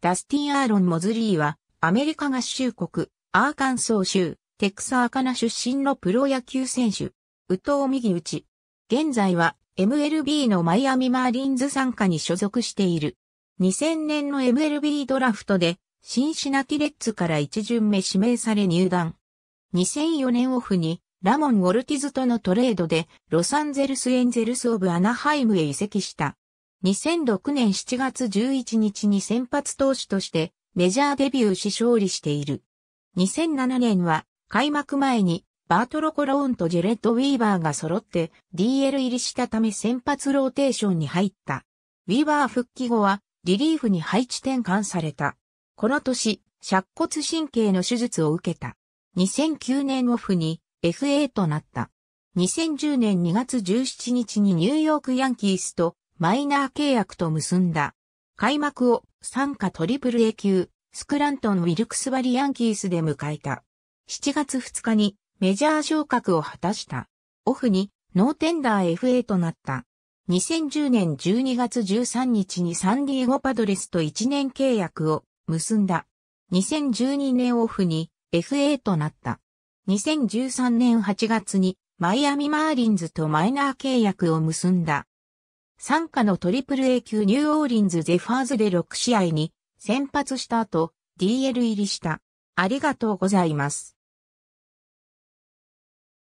ダスティン・アーロン・モズリーは、アメリカ合衆国、アーカンソー州、テクサーカナ出身のプロ野球選手、ウト藤右打ち。現在は、MLB のマイアミマーリンズ参加に所属している。2000年の MLB ドラフトで、シンシナティレッツから一巡目指名され入団。2004年オフに、ラモン・ウォルティズとのトレードで、ロサンゼルス・エンゼルス・オブ・アナハイムへ移籍した。2006年7月11日に先発投手としてメジャーデビューし勝利している。2007年は開幕前にバートロ・コローンとジェレット・ウィーバーが揃って DL 入りしたため先発ローテーションに入った。ウィーバー復帰後はリリーフに配置転換された。この年、尺骨神経の手術を受けた。2009年オフに FA となった。2010年2月17日にニューヨークヤンキースとマイナー契約と結んだ。開幕を参加トリプル A 級、スクラントン・ウィルクスバリ・ヤンキースで迎えた。7月2日にメジャー昇格を果たした。オフにノーテンダー FA となった。2010年12月13日にサンディエゴパドレスと1年契約を結んだ。2012年オフに FA となった。2013年8月にマイアミマーリンズとマイナー契約を結んだ。参加のトリプル A 級ニューオーリンズゼファーズで6試合に先発した後、DL 入りした。ありがとうございます。